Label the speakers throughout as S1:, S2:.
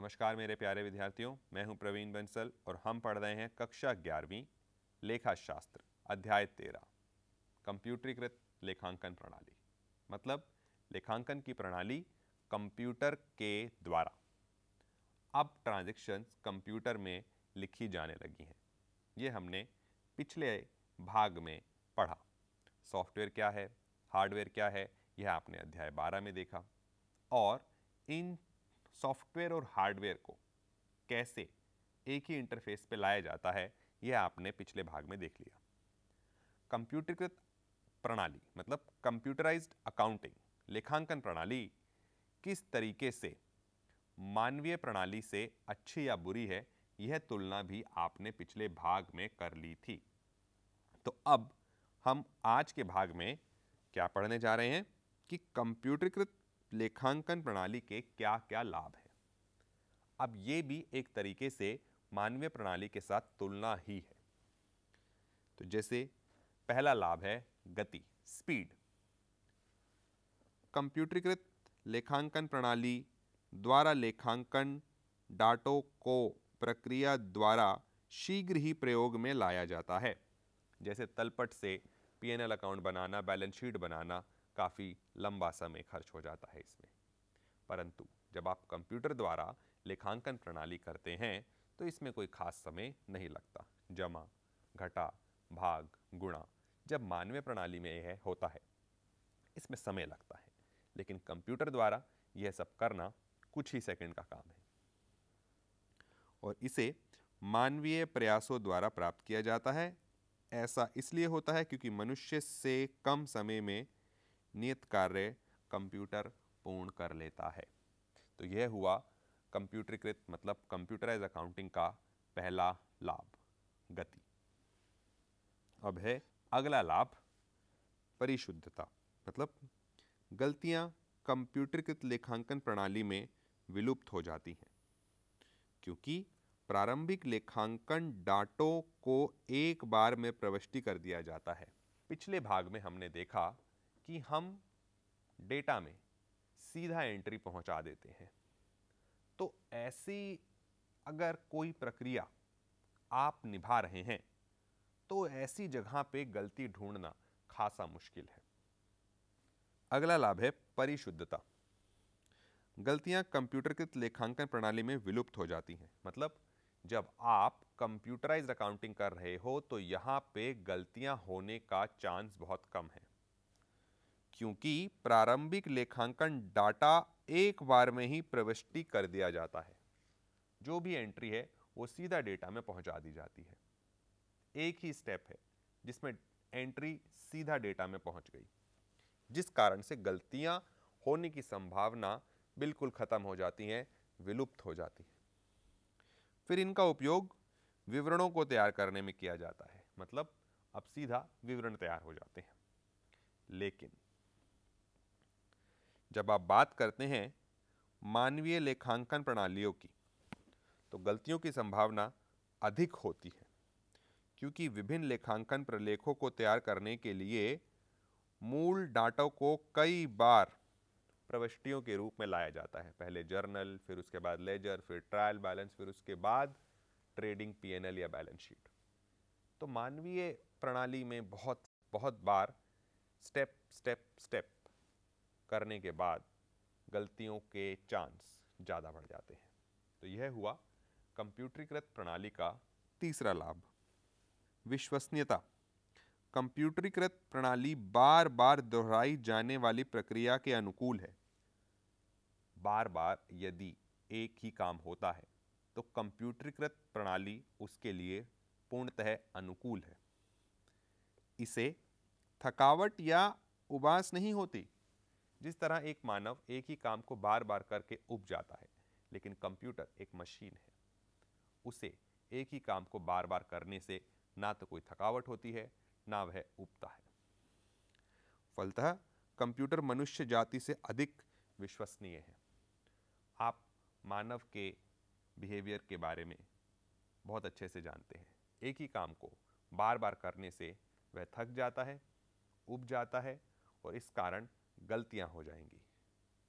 S1: नमस्कार मेरे प्यारे विद्यार्थियों मैं हूं प्रवीण बंसल और हम पढ़ रहे हैं कक्षा ग्यारहवीं लेखाशास्त्र अध्याय तेरह कंप्यूटरीकृत लेखांकन प्रणाली मतलब लेखांकन की प्रणाली कंप्यूटर के द्वारा अब ट्रांजेक्शन कंप्यूटर में लिखी जाने लगी हैं ये हमने पिछले भाग में पढ़ा सॉफ्टवेयर क्या है हार्डवेयर क्या है यह आपने अध्याय बारह में देखा और इन सॉफ्टवेयर और हार्डवेयर को कैसे एक ही इंटरफेस पे लाया जाता है यह आपने पिछले भाग में देख लिया कंप्यूटरीकृत प्रणाली मतलब कंप्यूटराइज्ड अकाउंटिंग लेखांकन प्रणाली किस तरीके से मानवीय प्रणाली से अच्छी या बुरी है यह तुलना भी आपने पिछले भाग में कर ली थी तो अब हम आज के भाग में क्या पढ़ने जा रहे हैं कि कंप्यूटरीकृत लेखांकन प्रणाली के क्या क्या लाभ हैं अब ये भी एक तरीके से मानवीय प्रणाली के साथ तुलना ही है तो जैसे पहला लाभ है गति स्पीड कंप्यूटरीकृत लेखांकन प्रणाली द्वारा लेखांकन डाटों को प्रक्रिया द्वारा शीघ्र ही प्रयोग में लाया जाता है जैसे तलपट से पीएनएल अकाउंट बनाना बैलेंस शीट बनाना काफ़ी लंबा समय खर्च हो जाता है इसमें परंतु जब आप कंप्यूटर द्वारा लेखांकन प्रणाली करते हैं तो इसमें कोई खास समय नहीं लगता जमा घटा भाग गुणा जब मानवीय प्रणाली में यह होता है इसमें समय लगता है लेकिन कंप्यूटर द्वारा यह सब करना कुछ ही सेकंड का काम है और इसे मानवीय प्रयासों द्वारा प्राप्त किया जाता है ऐसा इसलिए होता है क्योंकि मनुष्य से कम समय में नियत कार्य कंप्यूटर पूर्ण कर लेता है तो यह हुआ कंप्यूटरीकृत मतलब कंप्यूटराइज अकाउंटिंग का पहला लाभ गति अब है अगला लाभ परिशुद्धता मतलब गलतियां कंप्यूटरीकृत लेखांकन प्रणाली में विलुप्त हो जाती हैं क्योंकि प्रारंभिक लेखांकन डाटों को एक बार में प्रविष्टि कर दिया जाता है पिछले भाग में हमने देखा कि हम डेटा में सीधा एंट्री पहुंचा देते हैं तो ऐसी अगर कोई प्रक्रिया आप निभा रहे हैं तो ऐसी जगह पे गलती ढूंढना खासा मुश्किल है अगला लाभ है परिशुद्धता गलतियां कंप्यूटरकृत लेखांकन प्रणाली में विलुप्त हो जाती हैं मतलब जब आप कंप्यूटराइज अकाउंटिंग कर रहे हो तो यहाँ पे गलतियां होने का चांस बहुत कम है क्योंकि प्रारंभिक लेखांकन डाटा एक बार में ही प्रविष्टि कर दिया जाता है जो भी एंट्री है वो सीधा डेटा में पहुंचा दी जाती है एक ही स्टेप है जिसमें एंट्री सीधा डेटा में पहुंच गई जिस कारण से गलतियां होने की संभावना बिल्कुल ख़त्म हो जाती हैं विलुप्त हो जाती हैं फिर इनका उपयोग विवरणों को तैयार करने में किया जाता है मतलब अब सीधा विवरण तैयार हो जाते हैं लेकिन जब आप बात करते हैं मानवीय लेखांकन प्रणालियों की तो गलतियों की संभावना अधिक होती है क्योंकि विभिन्न लेखांकन प्रलेखों को तैयार करने के लिए मूल डाटों को कई बार प्रविष्टियों के रूप में लाया जाता है पहले जर्नल फिर उसके बाद लेजर फिर ट्रायल बैलेंस फिर उसके बाद ट्रेडिंग पीएनएल या बैलेंस शीट तो मानवीय प्रणाली में बहुत बहुत बार स्टेप स्टेप स्टेप करने के बाद गलतियों के चांस ज़्यादा बढ़ जाते हैं तो यह हुआ कंप्यूटरीकृत प्रणाली का तीसरा लाभ विश्वसनीयता कंप्यूटरीकृत प्रणाली बार बार दोहराई जाने वाली प्रक्रिया के अनुकूल है बार बार यदि एक ही काम होता है तो कंप्यूटरीकृत प्रणाली उसके लिए पूर्णतः अनुकूल है इसे थकावट या उबास नहीं होती जिस तरह एक मानव एक ही काम को बार बार करके उब जाता है लेकिन कंप्यूटर एक मशीन है उसे एक ही काम को बार बार करने से ना तो कोई थकावट होती है ना वह उबता है फलतः कंप्यूटर मनुष्य जाति से अधिक विश्वसनीय है आप मानव के बिहेवियर के बारे में बहुत अच्छे से जानते हैं एक ही काम को बार बार करने से वह थक जाता है उब जाता है और इस कारण गलतियां हो जाएंगी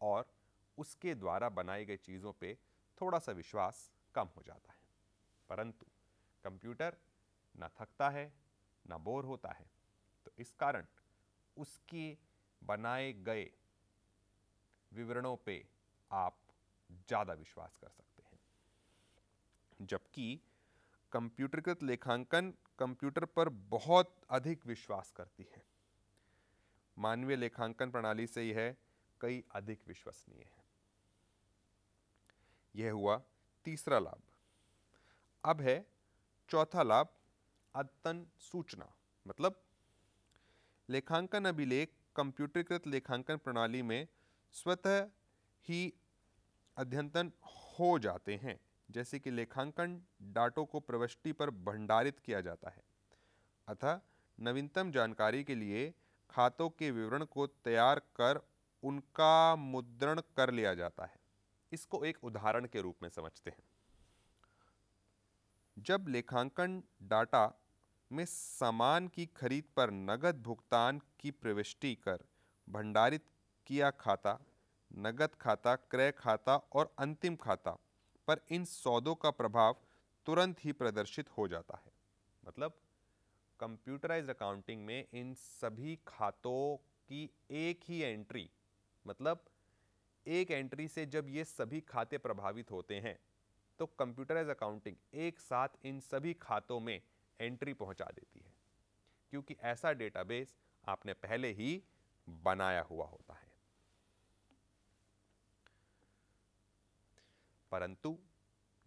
S1: और उसके द्वारा बनाई गई चीज़ों पे थोड़ा सा विश्वास कम हो जाता है परंतु कंप्यूटर ना थकता है ना बोर होता है तो इस कारण उसके बनाए गए विवरणों पे आप ज़्यादा विश्वास कर सकते हैं जबकि कंप्यूटरकृत लेखांकन कंप्यूटर पर बहुत अधिक विश्वास करती है मानवीय लेखांकन प्रणाली से यह कई अधिक विश्वसनीय है यह हुआ तीसरा लाभ अब है चौथा लाभ अद्यतन सूचना मतलब लेखांकन अभिलेख कंप्यूटरीकृत लेखांकन प्रणाली में स्वतः ही अध्ययन हो जाते हैं जैसे कि लेखांकन डाटों को प्रविष्टि पर भंडारित किया जाता है अतः नवीनतम जानकारी के लिए खातों के विवरण को तैयार कर उनका मुद्रण कर लिया जाता है इसको एक उदाहरण के रूप में समझते हैं जब लेखांकन डाटा में सामान की खरीद पर नगद भुगतान की प्रविष्टि कर भंडारित किया खाता नगद खाता क्रय खाता और अंतिम खाता पर इन सौदों का प्रभाव तुरंत ही प्रदर्शित हो जाता है मतलब कंप्यूटराइज अकाउंटिंग में इन सभी खातों की एक ही एंट्री मतलब एक एंट्री से जब ये सभी खाते प्रभावित होते हैं तो कंप्यूटराइज अकाउंटिंग एक साथ इन सभी खातों में एंट्री पहुंचा देती है क्योंकि ऐसा डेटाबेस आपने पहले ही बनाया हुआ होता है परंतु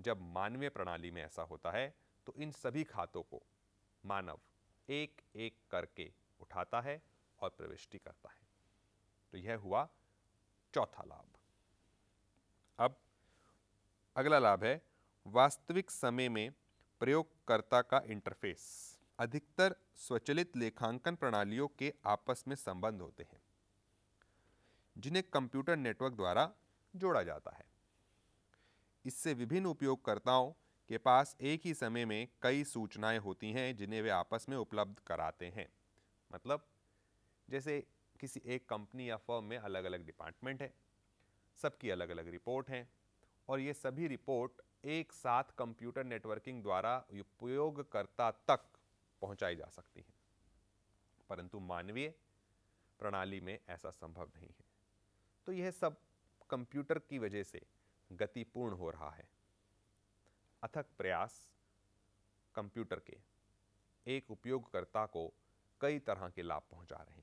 S1: जब मानवीय प्रणाली में ऐसा होता है तो इन सभी खातों को मानव एक एक करके उठाता है और प्रविष्टि करता है तो यह हुआ चौथा लाभ अब अगला लाभ है वास्तविक समय में प्रयोगकर्ता का इंटरफेस अधिकतर स्वचलित लेखांकन प्रणालियों के आपस में संबंध होते हैं जिन्हें कंप्यूटर नेटवर्क द्वारा जोड़ा जाता है इससे विभिन्न उपयोगकर्ताओं के पास एक ही समय में कई सूचनाएं होती हैं जिन्हें वे आपस में उपलब्ध कराते हैं मतलब जैसे किसी एक कंपनी या फर्म में अलग अलग डिपार्टमेंट है सबकी अलग अलग रिपोर्ट हैं और ये सभी रिपोर्ट एक साथ कंप्यूटर नेटवर्किंग द्वारा उपयोगकर्ता तक पहुंचाई जा सकती है परंतु मानवीय प्रणाली में ऐसा संभव नहीं है तो यह सब कंप्यूटर की वजह से गतिपूर्ण हो रहा है अथक प्रयास कंप्यूटर के एक उपयोगकर्ता को कई तरह के लाभ पहुंचा रहे हैं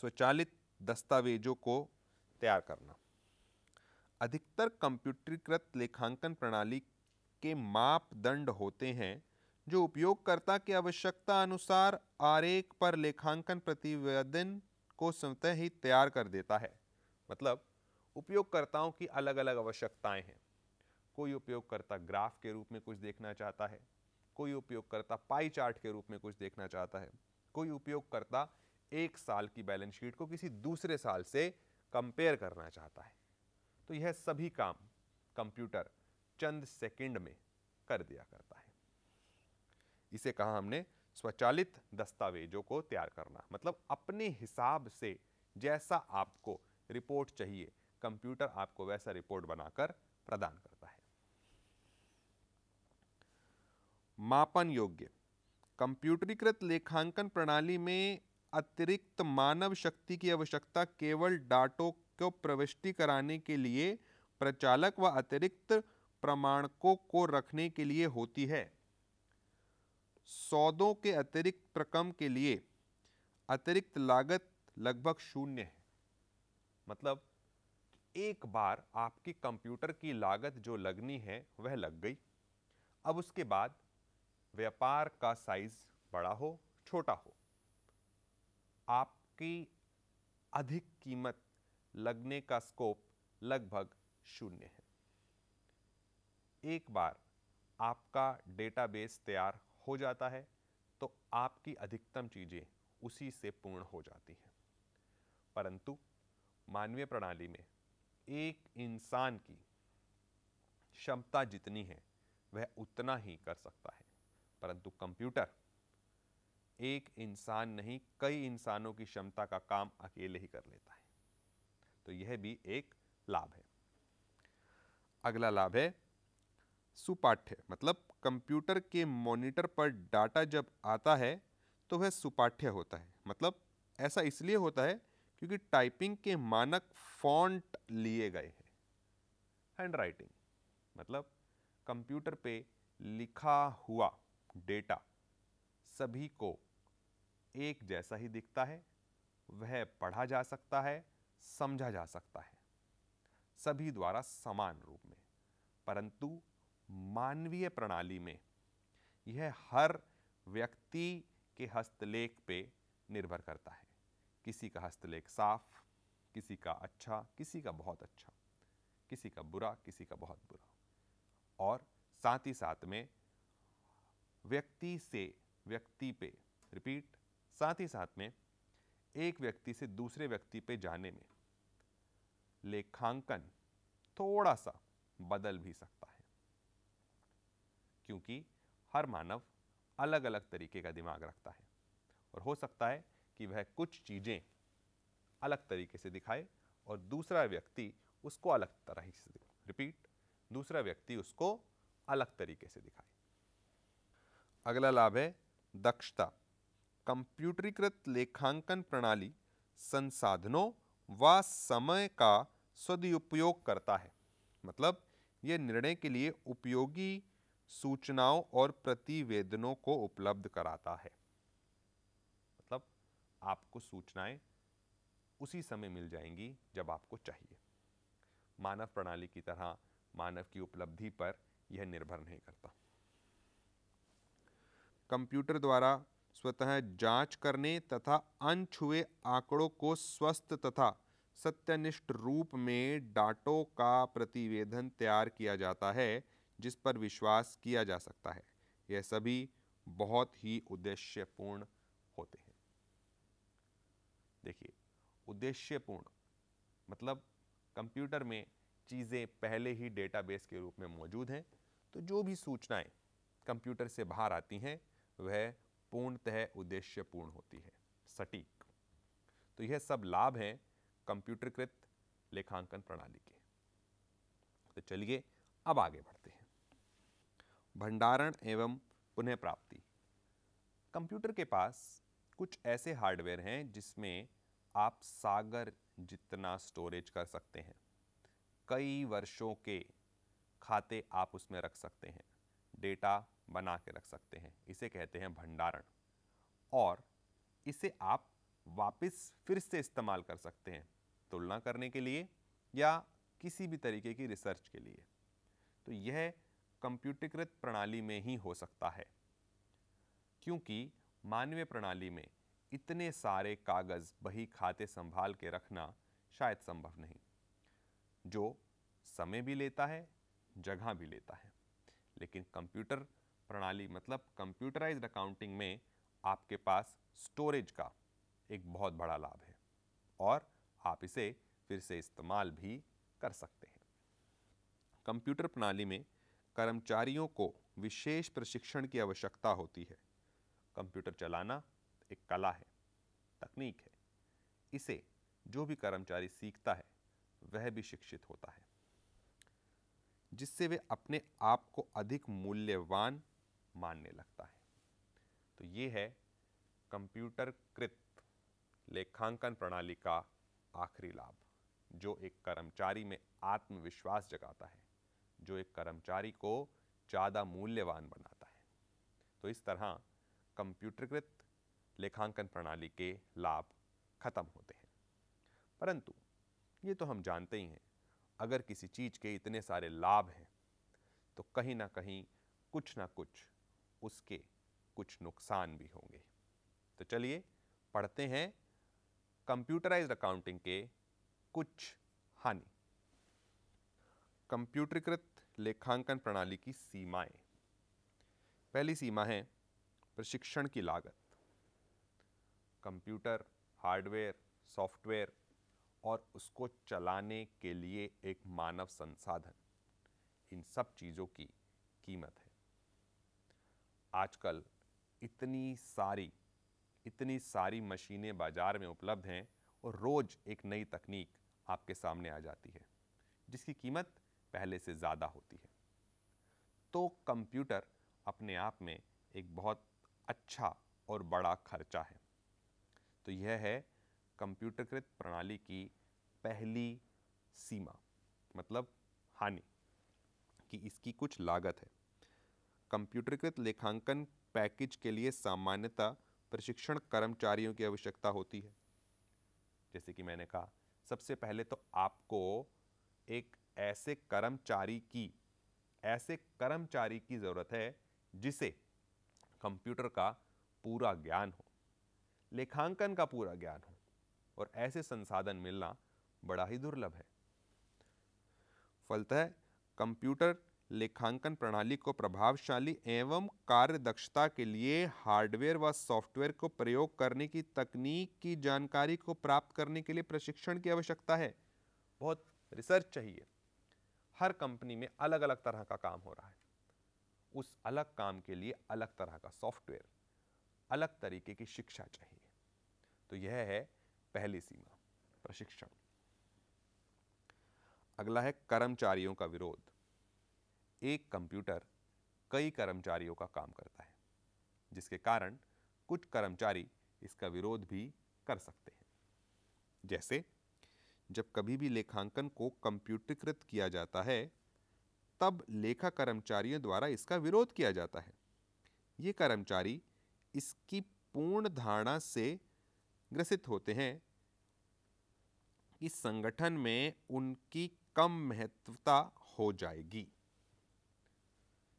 S1: स्वचालित दस्तावेजों को तैयार करना अधिकतर कंप्यूटरीकृत लेखांकन प्रणाली के मापदंड होते हैं जो उपयोगकर्ता की आवश्यकता अनुसार आरेख पर लेखांकन प्रतिवेदन को स्वतः ही तैयार कर देता है मतलब उपयोगकर्ताओं की अलग अलग आवश्यकताएं हैं कोई उपयोगकर्ता ग्राफ के रूप में कुछ देखना चाहता है कोई उपयोगकर्ता पाई चार्ट के रूप में कुछ देखना चाहता है कोई उपयोगकर्ता एक साल की बैलेंस शीट को किसी दूसरे साल से कंपेयर करना चाहता है तो यह सभी काम कंप्यूटर चंद सेकंड में कर दिया करता है इसे कहा हमने स्वचालित दस्तावेजों को तैयार करना मतलब अपने हिसाब से जैसा आपको रिपोर्ट चाहिए कंप्यूटर आपको वैसा रिपोर्ट बनाकर प्रदान करता है मापन योग्य कंप्यूटरीकृत लेखांकन प्रणाली में अतिरिक्त मानव शक्ति की आवश्यकता केवल डाटों को प्रविष्टि कराने के लिए प्रचालक व अतिरिक्त प्रमाणकों को रखने के लिए होती है सौदों के अतिरिक्त प्रकम के लिए अतिरिक्त लागत लगभग शून्य है मतलब एक बार आपकी कंप्यूटर की लागत जो लगनी है वह लग गई अब उसके बाद व्यापार का साइज बड़ा हो छोटा हो आपकी अधिक कीमत लगने का स्कोप लगभग शून्य है एक बार आपका डेटाबेस तैयार हो जाता है तो आपकी अधिकतम चीज़ें उसी से पूर्ण हो जाती हैं परंतु मानवीय प्रणाली में एक इंसान की क्षमता जितनी है वह उतना ही कर सकता है परंतु कंप्यूटर एक इंसान नहीं कई इंसानों की क्षमता का काम अकेले ही कर लेता है तो यह भी एक लाभ है अगला लाभ है सुपाठ्य मतलब कंप्यूटर के मॉनिटर पर डाटा जब आता है तो वह सुपाठ्य होता है मतलब ऐसा इसलिए होता है क्योंकि टाइपिंग के मानक फॉन्ट लिए गए हैं हैंड राइटिंग मतलब कंप्यूटर पे लिखा हुआ डेटा सभी को एक जैसा ही दिखता है वह पढ़ा जा सकता है समझा जा सकता है सभी द्वारा समान रूप में परंतु मानवीय प्रणाली में यह हर व्यक्ति के हस्तलेख पे निर्भर करता है किसी का हस्तलेख साफ किसी का अच्छा किसी का बहुत अच्छा किसी का बुरा किसी का बहुत बुरा और साथ ही साथ में व्यक्ति से व्यक्ति पे रिपीट साथ ही साथ में एक व्यक्ति से दूसरे व्यक्ति पे जाने में लेखांकन थोड़ा सा बदल भी सकता है क्योंकि हर मानव अलग अलग तरीके का दिमाग रखता है और हो सकता है कि वह कुछ चीज़ें अलग तरीके से दिखाए और दूसरा व्यक्ति उसको अलग तरह से रिपीट दूसरा व्यक्ति उसको अलग तरीके से दिखाए अगला लाभ है दक्षता कंप्यूटरीकृत लेखांकन प्रणाली संसाधनों व समय का सदुपयोग करता है मतलब ये निर्णय के लिए उपयोगी सूचनाओं और प्रतिवेदनों को उपलब्ध कराता है आपको सूचनाएं उसी समय मिल जाएंगी जब आपको चाहिए मानव प्रणाली की तरह मानव की उपलब्धि पर यह निर्भर नहीं करता कंप्यूटर द्वारा स्वतः जांच करने तथा अनछुए आंकड़ों को स्वस्थ तथा सत्यनिष्ठ रूप में डाटों का प्रतिवेदन तैयार किया जाता है जिस पर विश्वास किया जा सकता है यह सभी बहुत ही उद्देश्यपूर्ण देखिए उद्देश्यपूर्ण मतलब कंप्यूटर में चीज़ें पहले ही डेटाबेस के रूप में मौजूद हैं तो जो भी सूचनाएं कंप्यूटर से बाहर आती हैं वह पूर्णतः उद्देश्यपूर्ण होती है सटीक तो यह सब लाभ हैं कंप्यूटरकृत लेखांकन प्रणाली के तो चलिए अब आगे बढ़ते हैं भंडारण एवं पुनः प्राप्ति कंप्यूटर के पास कुछ ऐसे हार्डवेयर हैं जिसमें आप सागर जितना स्टोरेज कर सकते हैं कई वर्षों के खाते आप उसमें रख सकते हैं डेटा बना के रख सकते हैं इसे कहते हैं भंडारण और इसे आप वापस फिर से इस्तेमाल कर सकते हैं तुलना करने के लिए या किसी भी तरीके की रिसर्च के लिए तो यह कंप्यूटरीकृत प्रणाली में ही हो सकता है क्योंकि मानवीय प्रणाली में इतने सारे कागज़ बही खाते संभाल के रखना शायद संभव नहीं जो समय भी लेता है जगह भी लेता है लेकिन कंप्यूटर प्रणाली मतलब कंप्यूटराइज्ड अकाउंटिंग में आपके पास स्टोरेज का एक बहुत बड़ा लाभ है और आप इसे फिर से इस्तेमाल भी कर सकते हैं कंप्यूटर प्रणाली में कर्मचारियों को विशेष प्रशिक्षण की आवश्यकता होती है कंप्यूटर चलाना एक कला है तकनीक है इसे जो भी कर्मचारी सीखता है वह भी शिक्षित होता है जिससे वे अपने आप को अधिक मूल्यवान मानने लगता है तो ये है कंप्यूटर कृत लेखांकन प्रणाली का आखिरी लाभ जो एक कर्मचारी में आत्मविश्वास जगाता है जो एक कर्मचारी को ज़्यादा मूल्यवान बनाता है तो इस तरह कंप्यूटरकृत लेखांकन प्रणाली के लाभ खत्म होते हैं परंतु ये तो हम जानते ही हैं अगर किसी चीज़ के इतने सारे लाभ हैं तो कहीं ना कहीं कुछ ना कुछ उसके कुछ नुकसान भी होंगे तो चलिए पढ़ते हैं कंप्यूटराइज अकाउंटिंग के कुछ हानि कंप्यूटरीकृत लेखांकन प्रणाली की सीमाएं पहली सीमा है प्रशिक्षण की लागत कंप्यूटर हार्डवेयर सॉफ्टवेयर और उसको चलाने के लिए एक मानव संसाधन इन सब चीज़ों की कीमत है आजकल इतनी सारी इतनी सारी मशीनें बाज़ार में उपलब्ध हैं और रोज़ एक नई तकनीक आपके सामने आ जाती है जिसकी कीमत पहले से ज़्यादा होती है तो कंप्यूटर अपने आप में एक बहुत अच्छा और बड़ा खर्चा है तो यह है कंप्यूटरकृत प्रणाली की पहली सीमा मतलब हानि कि इसकी कुछ लागत है कंप्यूटरकृत लेखांकन पैकेज के लिए सामान्यतः प्रशिक्षण कर्मचारियों की आवश्यकता होती है जैसे कि मैंने कहा सबसे पहले तो आपको एक ऐसे कर्मचारी की ऐसे कर्मचारी की ज़रूरत है जिसे कंप्यूटर का पूरा ज्ञान हो लेखांकन का पूरा ज्ञान हो और ऐसे संसाधन मिलना बड़ा ही दुर्लभ है फलतः कंप्यूटर लेखांकन प्रणाली को प्रभावशाली एवं कार्य दक्षता के लिए हार्डवेयर व सॉफ्टवेयर को प्रयोग करने की तकनीक की जानकारी को प्राप्त करने के लिए प्रशिक्षण की आवश्यकता है बहुत रिसर्च चाहिए हर कंपनी में अलग अलग तरह का काम हो रहा है उस अलग काम के लिए अलग तरह का सॉफ्टवेयर अलग तरीके की शिक्षा चाहिए तो यह है पहली सीमा प्रशिक्षण अगला है कर्मचारियों का विरोध एक कंप्यूटर कई कर्मचारियों का काम करता है जिसके कारण कुछ कर्मचारी इसका विरोध भी कर सकते हैं जैसे जब कभी भी लेखांकन को कंप्यूटरीकृत किया जाता है तब लेखा कर्मचारियों द्वारा इसका विरोध किया जाता है ये कर्मचारी इसकी पूर्ण धारणा से ग्रसित होते हैं कि संगठन में उनकी कम महत्वता हो जाएगी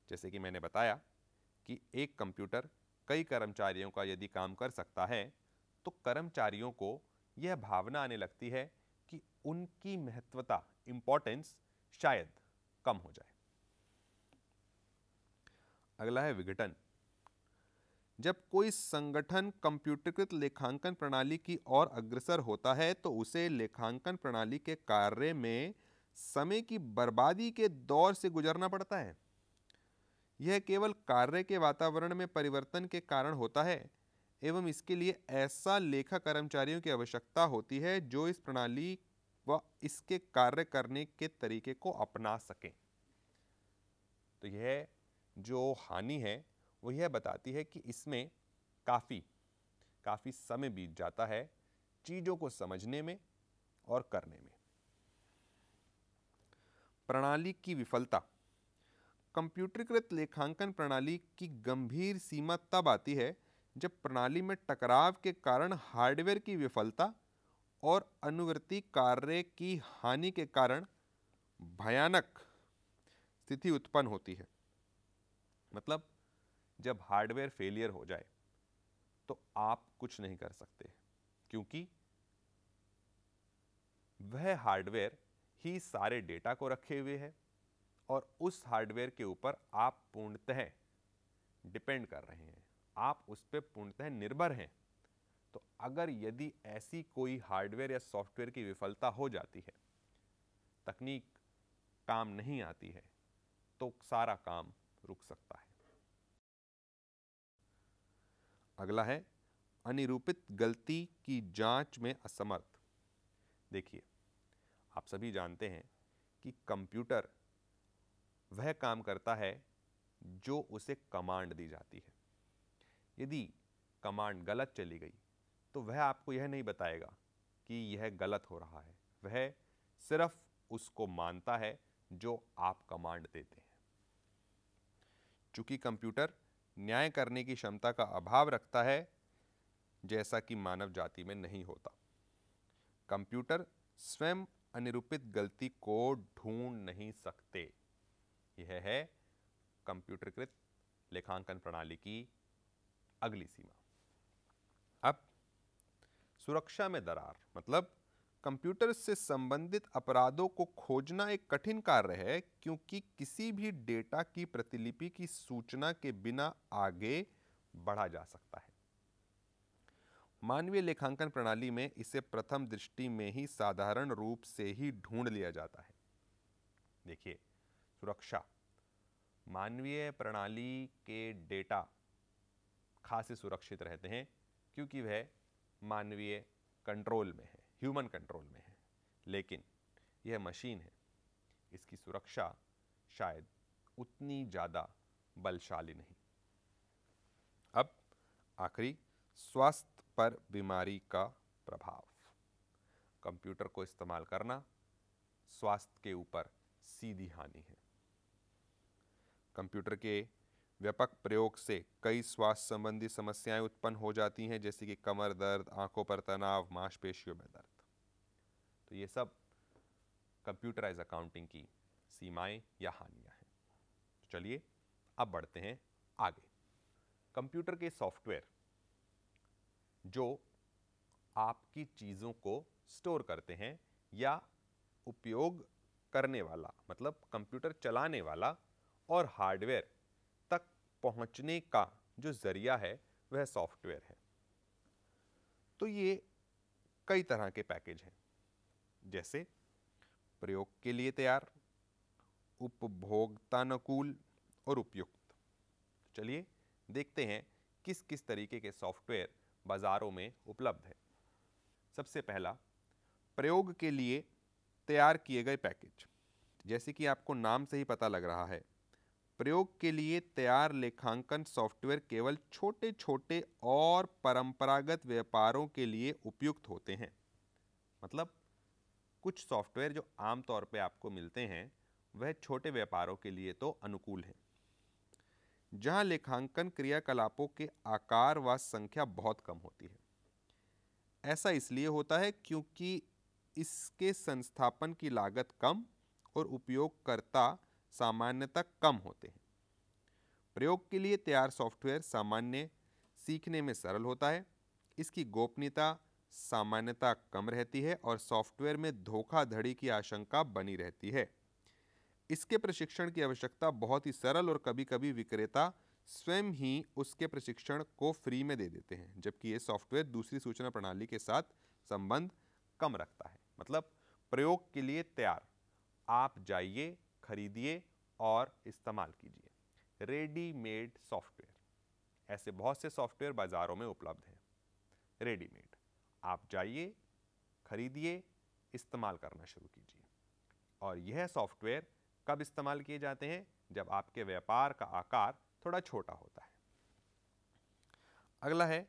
S1: जैसे कि मैंने बताया कि एक कंप्यूटर कई कर्मचारियों का यदि काम कर सकता है तो कर्मचारियों को यह भावना आने लगती है कि उनकी महत्वता इम्पोर्टेंस शायद कम हो जाए अगला है विघटन जब कोई संगठन कंप्यूटरकृत लेखांकन प्रणाली की ओर अग्रसर होता है तो उसे लेखांकन प्रणाली के कार्य में समय की बर्बादी के दौर से गुजरना पड़ता है यह केवल कार्य के वातावरण में परिवर्तन के कारण होता है एवं इसके लिए ऐसा लेखा कर्मचारियों की आवश्यकता होती है जो इस प्रणाली व इसके कार्य करने के तरीके को अपना सकें तो यह जो हानि है वो यह बताती है कि इसमें काफ़ी काफ़ी समय बीत जाता है चीज़ों को समझने में और करने में प्रणाली की विफलता कंप्यूटरीकृत लेखांकन प्रणाली की गंभीर सीमा तब आती है जब प्रणाली में टकराव के कारण हार्डवेयर की विफलता और अनुवृत्ति कार्य की हानि के कारण भयानक स्थिति उत्पन्न होती है मतलब जब हार्डवेयर फेलियर हो जाए तो आप कुछ नहीं कर सकते क्योंकि वह हार्डवेयर ही सारे डेटा को रखे हुए है और उस हार्डवेयर के ऊपर आप पूर्णतः डिपेंड कर रहे हैं आप उस पर पूर्णतः निर्भर हैं तो अगर यदि ऐसी कोई हार्डवेयर या सॉफ्टवेयर की विफलता हो जाती है तकनीक काम नहीं आती है तो सारा काम रुक सकता है अगला है अनिरूपित गलती की जांच में असमर्थ देखिए आप सभी जानते हैं कि कंप्यूटर वह काम करता है जो उसे कमांड दी जाती है यदि कमांड गलत चली गई तो वह आपको यह नहीं बताएगा कि यह गलत हो रहा है वह सिर्फ उसको मानता है जो आप कमांड देते हैं चूंकि कंप्यूटर न्याय करने की क्षमता का अभाव रखता है जैसा कि मानव जाति में नहीं होता कंप्यूटर स्वयं अनिरूपित गलती को ढूंढ नहीं सकते यह है कंप्यूटरकृत लेखांकन प्रणाली की अगली सीमा सुरक्षा में दरार मतलब कंप्यूटर से संबंधित अपराधों को खोजना एक कठिन कार्य है क्योंकि किसी भी डेटा की प्रतिलिपि की सूचना के बिना आगे बढ़ा जा सकता है मानवीय लेखांकन प्रणाली में इसे प्रथम दृष्टि में ही साधारण रूप से ही ढूंढ लिया जाता है देखिए सुरक्षा मानवीय प्रणाली के डेटा खासे सुरक्षित रहते हैं क्योंकि वह मानवीय कंट्रोल में है ह्यूमन कंट्रोल में है लेकिन यह मशीन है इसकी सुरक्षा शायद उतनी ज़्यादा बलशाली नहीं अब आखिरी स्वास्थ्य पर बीमारी का प्रभाव कंप्यूटर को इस्तेमाल करना स्वास्थ्य के ऊपर सीधी हानि है कंप्यूटर के व्यापक प्रयोग से कई स्वास्थ्य संबंधी समस्याएं उत्पन्न हो जाती हैं जैसे कि कमर दर्द आंखों पर तनाव मांसपेशियों में दर्द तो ये सब कंप्यूटराइज अकाउंटिंग की सीमाएं या हानियां हैं तो चलिए अब बढ़ते हैं आगे कंप्यूटर के सॉफ्टवेयर जो आपकी चीज़ों को स्टोर करते हैं या उपयोग करने वाला मतलब कंप्यूटर चलाने वाला और हार्डवेयर पहुंचने का जो ज़रिया है वह सॉफ्टवेयर है तो ये कई तरह के पैकेज हैं जैसे प्रयोग के लिए तैयार उपभोक्तानुकूल और उपयुक्त चलिए देखते हैं किस किस तरीके के सॉफ्टवेयर बाज़ारों में उपलब्ध है सबसे पहला प्रयोग के लिए तैयार किए गए पैकेज जैसे कि आपको नाम से ही पता लग रहा है प्रयोग के लिए तैयार लेखांकन सॉफ्टवेयर केवल छोटे छोटे और परंपरागत व्यापारों के लिए उपयुक्त होते हैं मतलब कुछ सॉफ्टवेयर जो आमतौर पर आपको मिलते हैं वह छोटे व्यापारों के लिए तो अनुकूल हैं जहां लेखांकन क्रियाकलापों के आकार व संख्या बहुत कम होती है ऐसा इसलिए होता है क्योंकि इसके संस्थापन की लागत कम और उपयोगकर्ता सामान्यतः कम होते हैं प्रयोग के लिए तैयार सॉफ्टवेयर सामान्य सीखने में सरल होता है इसकी गोपनीयता सामान्यतः कम रहती है और सॉफ्टवेयर में धोखाधड़ी की आशंका बनी रहती है इसके प्रशिक्षण की आवश्यकता बहुत ही सरल और कभी कभी विक्रेता स्वयं ही उसके प्रशिक्षण को फ्री में दे देते हैं जबकि ये सॉफ्टवेयर दूसरी सूचना प्रणाली के साथ संबंध कम रखता है मतलब प्रयोग के लिए तैयार आप जाइए खरीदिए और इस्तेमाल कीजिए रेडीमेड सॉफ्टवेयर ऐसे बहुत से सॉफ्टवेयर बाज़ारों में उपलब्ध हैं रेडीमेड आप जाइए खरीदिए इस्तेमाल करना शुरू कीजिए और यह सॉफ्टवेयर कब इस्तेमाल किए जाते हैं जब आपके व्यापार का आकार थोड़ा छोटा होता है अगला है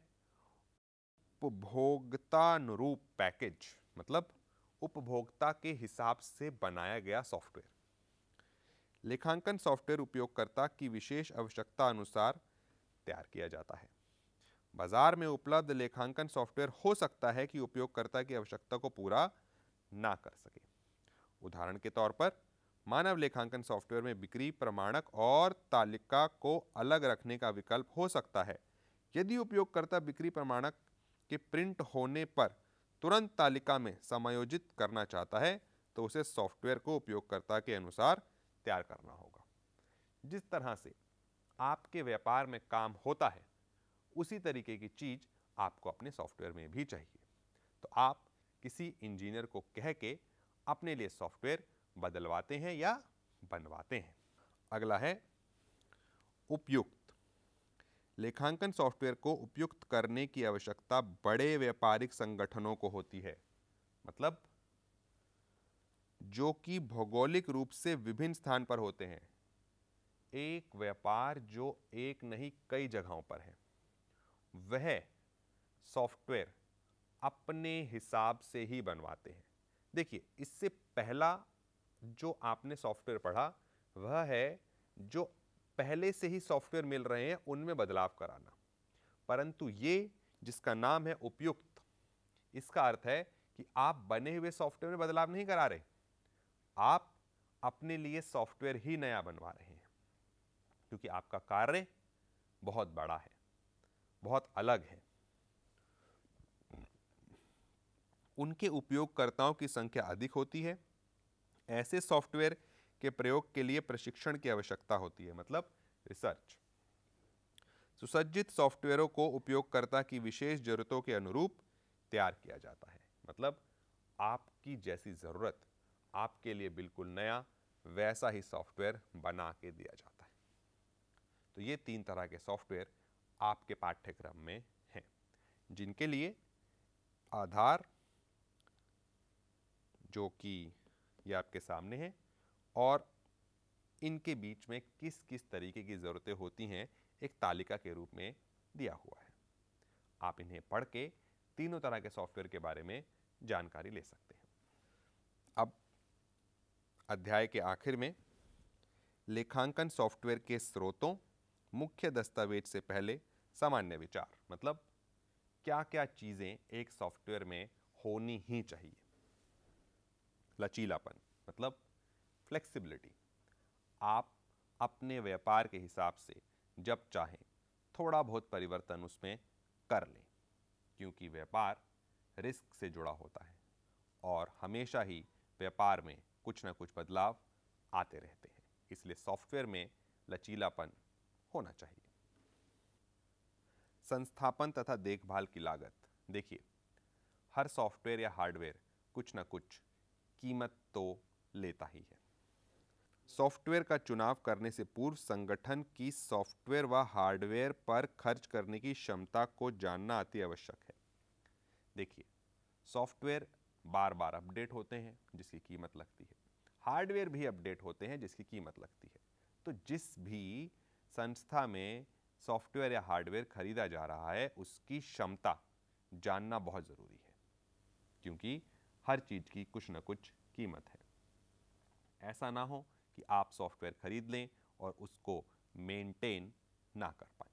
S1: उपभोक्तानुरूप पैकेज मतलब उपभोक्ता के हिसाब से बनाया गया सॉफ्टवेयर लेखांकन सॉफ्टवेयर उपयोगकर्ता की विशेष आवश्यकता अनुसार तैयार किया जाता है बाजार में उपलब्ध लेखांकन सॉफ्टवेयर हो सकता है कि उपयोगकर्ता की आवश्यकता को पूरा ना कर सके उदाहरण के तौर पर मानव लेखांकन सॉफ्टवेयर में बिक्री प्रमाणक और तालिका को अलग रखने का विकल्प हो सकता है यदि उपयोगकर्ता बिक्री प्रमाणक के प्रिंट होने पर तुरंत तालिका में समायोजित करना चाहता है तो उसे सॉफ्टवेयर को उपयोगकर्ता के अनुसार तैयार करना होगा जिस तरह से आपके व्यापार में काम होता है उसी तरीके की चीज़ आपको अपने सॉफ्टवेयर में भी चाहिए तो आप किसी इंजीनियर को कह के अपने लिए सॉफ्टवेयर बदलवाते हैं या बनवाते हैं अगला है उपयुक्त लेखांकन सॉफ्टवेयर को उपयुक्त करने की आवश्यकता बड़े व्यापारिक संगठनों को होती है मतलब जो कि भौगोलिक रूप से विभिन्न स्थान पर होते हैं एक व्यापार जो एक नहीं कई जगहों पर है वह सॉफ्टवेयर अपने हिसाब से ही बनवाते हैं देखिए इससे पहला जो आपने सॉफ्टवेयर पढ़ा वह है जो पहले से ही सॉफ्टवेयर मिल रहे हैं उनमें बदलाव कराना परंतु ये जिसका नाम है उपयुक्त इसका अर्थ है कि आप बने हुए सॉफ्टवेयर में बदलाव नहीं करा रहे आप अपने लिए सॉफ्टवेयर ही नया बनवा रहे हैं क्योंकि आपका कार्य बहुत बड़ा है बहुत अलग है उनके उपयोगकर्ताओं की संख्या अधिक होती है ऐसे सॉफ्टवेयर के प्रयोग के लिए प्रशिक्षण की आवश्यकता होती है मतलब रिसर्च सुसज्जित सॉफ्टवेयरों को उपयोगकर्ता की विशेष जरूरतों के अनुरूप तैयार किया जाता है मतलब आपकी जैसी ज़रूरत आपके लिए बिल्कुल नया वैसा ही सॉफ्टवेयर बना के दिया जाता है तो ये तीन तरह के सॉफ्टवेयर आपके पाठ्यक्रम में हैं जिनके लिए आधार जो कि ये आपके सामने है और इनके बीच में किस किस तरीके की ज़रूरतें होती हैं एक तालिका के रूप में दिया हुआ है आप इन्हें पढ़ के तीनों तरह के सॉफ्टवेयर के बारे में जानकारी ले सकते हैं अध्याय के आखिर में लेखांकन सॉफ्टवेयर के स्रोतों मुख्य दस्तावेज से पहले सामान्य विचार मतलब क्या क्या चीज़ें एक सॉफ्टवेयर में होनी ही चाहिए लचीलापन मतलब फ्लेक्सिबिलिटी आप अपने व्यापार के हिसाब से जब चाहें थोड़ा बहुत परिवर्तन उसमें कर लें क्योंकि व्यापार रिस्क से जुड़ा होता है और हमेशा ही व्यापार में कुछ ना कुछ बदलाव आते रहते हैं इसलिए सॉफ्टवेयर में लचीलापन होना चाहिए संस्थापन तथा देखभाल की लागत देखिए हर सॉफ्टवेयर या हार्डवेयर कुछ ना कुछ कीमत तो लेता ही है सॉफ्टवेयर का चुनाव करने से पूर्व संगठन की सॉफ्टवेयर व हार्डवेयर पर खर्च करने की क्षमता को जानना अति आवश्यक है देखिए सॉफ्टवेयर बार बार अपडेट होते हैं जिसकी कीमत लगती है हार्डवेयर भी अपडेट होते हैं जिसकी कीमत लगती है तो जिस भी संस्था में सॉफ्टवेयर या हार्डवेयर खरीदा जा रहा है उसकी क्षमता जानना बहुत ज़रूरी है क्योंकि हर चीज़ की कुछ ना कुछ कीमत है ऐसा ना हो कि आप सॉफ्टवेयर खरीद लें और उसको मेंटेन ना कर पाए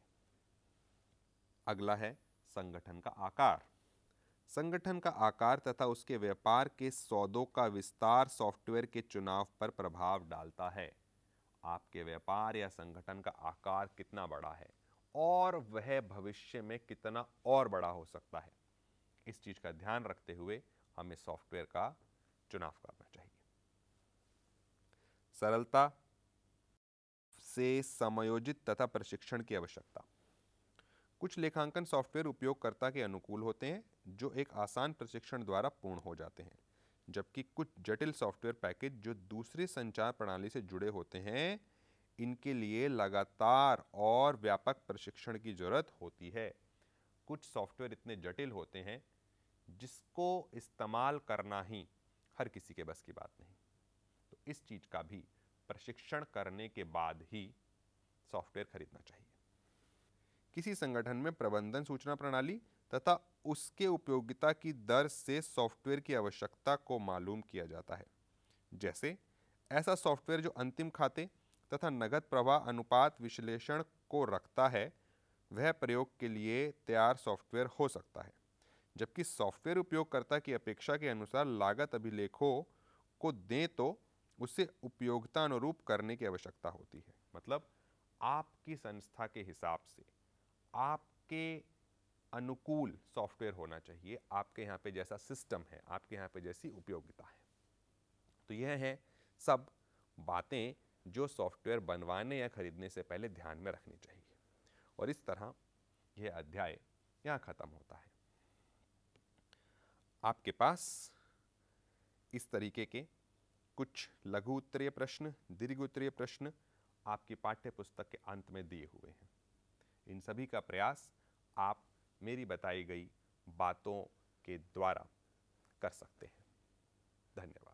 S1: अगला है संगठन का आकार संगठन का आकार तथा उसके व्यापार के सौदों का विस्तार सॉफ्टवेयर के चुनाव पर प्रभाव डालता है आपके व्यापार या संगठन का आकार कितना बड़ा है और वह भविष्य में कितना और बड़ा हो सकता है इस चीज़ का ध्यान रखते हुए हमें सॉफ्टवेयर का चुनाव करना चाहिए सरलता से समायोजित तथा प्रशिक्षण की आवश्यकता कुछ लेखांकन सॉफ्टवेयर उपयोगकर्ता के अनुकूल होते हैं जो एक आसान प्रशिक्षण द्वारा पूर्ण हो जाते हैं जबकि कुछ जटिल सॉफ्टवेयर पैकेज जो दूसरे संचार प्रणाली से जुड़े होते हैं इनके लिए लगातार और व्यापक प्रशिक्षण की जरूरत होती है कुछ सॉफ्टवेयर इतने जटिल होते हैं जिसको इस्तेमाल करना ही हर किसी के बस की बात नहीं तो इस चीज़ का भी प्रशिक्षण करने के बाद ही सॉफ्टवेयर खरीदना चाहिए किसी संगठन में प्रबंधन सूचना प्रणाली तथा उसके उपयोगिता की दर से सॉफ्टवेयर की आवश्यकता को मालूम किया जाता है जैसे ऐसा सॉफ्टवेयर जो अंतिम खाते तथा नगद प्रवाह अनुपात विश्लेषण को रखता है वह प्रयोग के लिए तैयार सॉफ्टवेयर हो सकता है जबकि सॉफ्टवेयर उपयोगकर्ता की अपेक्षा के अनुसार लागत अभिलेखों को दें तो उसे उपयोगिता अनुरूप करने की आवश्यकता होती है मतलब आपकी संस्था के हिसाब से आपके अनुकूल सॉफ्टवेयर होना चाहिए आपके यहाँ पे जैसा सिस्टम है आपके यहाँ पे जैसी उपयोगिता है तो यह है सब बातें जो सॉफ्टवेयर बनवाने या ख़रीदने से पहले ध्यान में रखनी चाहिए और इस तरह यह अध्याय यहाँ ख़त्म होता है आपके पास इस तरीके के कुछ लघु उत्तरीय प्रश्न दीर्घ उत्तरीय प्रश्न आपकी पाठ्य पुस्तक के अंत में दिए हुए हैं इन सभी का प्रयास आप मेरी बताई गई बातों के द्वारा कर सकते हैं धन्यवाद